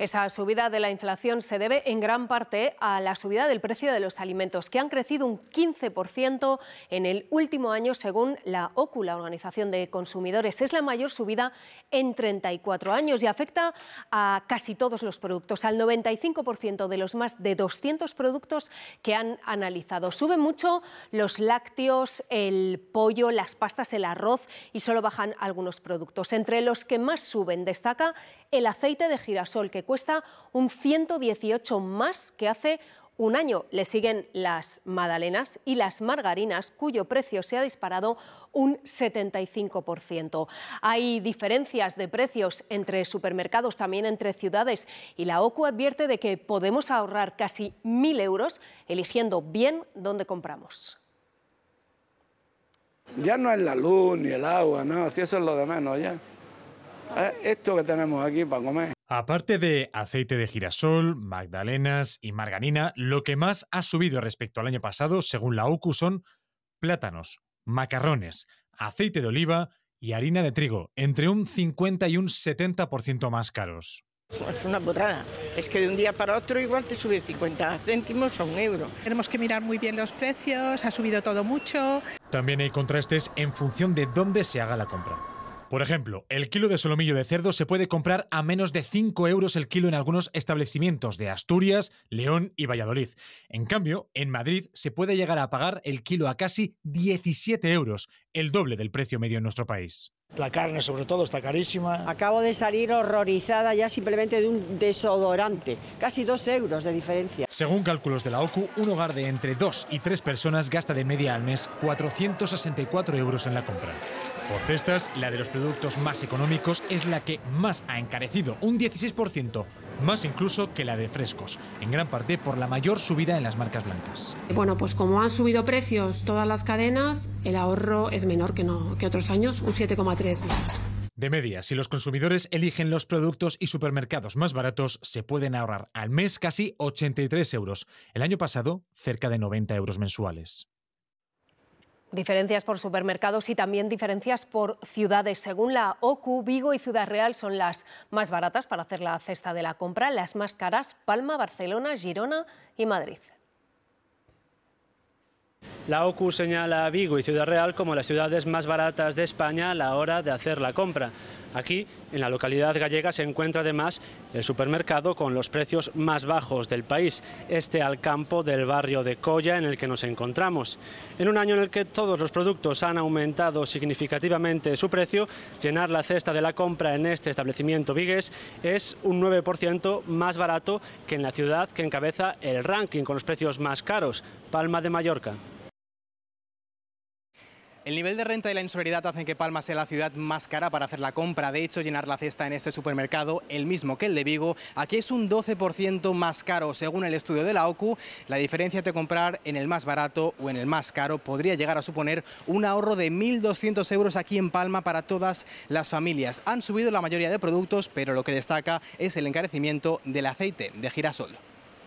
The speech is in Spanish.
Esa subida de la inflación se debe en gran parte a la subida del precio de los alimentos, que han crecido un 15% en el último año, según la OCU, Organización de Consumidores. Es la mayor subida en 34 años y afecta a casi todos los productos, al 95% de los más de 200 productos que han analizado. Suben mucho los lácteos, el pollo, las pastas, el arroz y solo bajan algunos productos. Entre los que más suben destaca el aceite de girasol, que cuesta un 118 más que hace un año. Le siguen las magdalenas y las margarinas, cuyo precio se ha disparado un 75%. Hay diferencias de precios entre supermercados, también entre ciudades, y la OCU advierte de que podemos ahorrar casi 1.000 euros eligiendo bien dónde compramos. Ya no es la luz ni el agua, no, si eso es lo de menos ya Ah, esto que tenemos aquí para comer. Aparte de aceite de girasol, magdalenas y margarina, lo que más ha subido respecto al año pasado, según la OCU, son plátanos, macarrones, aceite de oliva y harina de trigo, entre un 50 y un 70% más caros. Es una porrada, Es que de un día para otro igual te sube 50 céntimos a un euro. Tenemos que mirar muy bien los precios, ha subido todo mucho. También hay contrastes en función de dónde se haga la compra. Por ejemplo, el kilo de solomillo de cerdo se puede comprar a menos de 5 euros el kilo en algunos establecimientos de Asturias, León y Valladolid. En cambio, en Madrid se puede llegar a pagar el kilo a casi 17 euros, el doble del precio medio en nuestro país. La carne sobre todo está carísima. Acabo de salir horrorizada ya simplemente de un desodorante, casi dos euros de diferencia. Según cálculos de la OCU, un hogar de entre dos y tres personas gasta de media al mes 464 euros en la compra. Por cestas, la de los productos más económicos es la que más ha encarecido, un 16%, más incluso que la de frescos, en gran parte por la mayor subida en las marcas blancas. Bueno, pues como han subido precios todas las cadenas, el ahorro es menor que, no, que otros años, un 7,3%. De media, si los consumidores eligen los productos y supermercados más baratos, se pueden ahorrar al mes casi 83 euros. El año pasado, cerca de 90 euros mensuales. Diferencias por supermercados y también diferencias por ciudades. Según la OCU, Vigo y Ciudad Real son las más baratas para hacer la cesta de la compra, las más caras Palma, Barcelona, Girona y Madrid. La OCU señala a Vigo y Ciudad Real como las ciudades más baratas de España a la hora de hacer la compra. Aquí, en la localidad gallega, se encuentra además el supermercado con los precios más bajos del país, este al campo del barrio de Colla en el que nos encontramos. En un año en el que todos los productos han aumentado significativamente su precio, llenar la cesta de la compra en este establecimiento vigués es un 9% más barato que en la ciudad que encabeza el ranking con los precios más caros, Palma de Mallorca. El nivel de renta y la insularidad hacen que Palma sea la ciudad más cara para hacer la compra. De hecho, llenar la cesta en este supermercado, el mismo que el de Vigo, aquí es un 12% más caro. Según el estudio de la OCU, la diferencia de comprar en el más barato o en el más caro podría llegar a suponer un ahorro de 1.200 euros aquí en Palma para todas las familias. Han subido la mayoría de productos, pero lo que destaca es el encarecimiento del aceite de girasol.